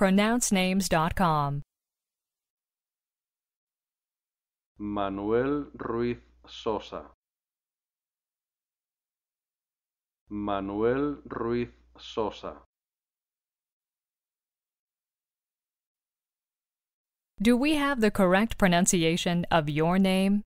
pronouncenames.com. Manuel Ruiz Sosa. Manuel Ruiz Sosa. Do we have the correct pronunciation of your name?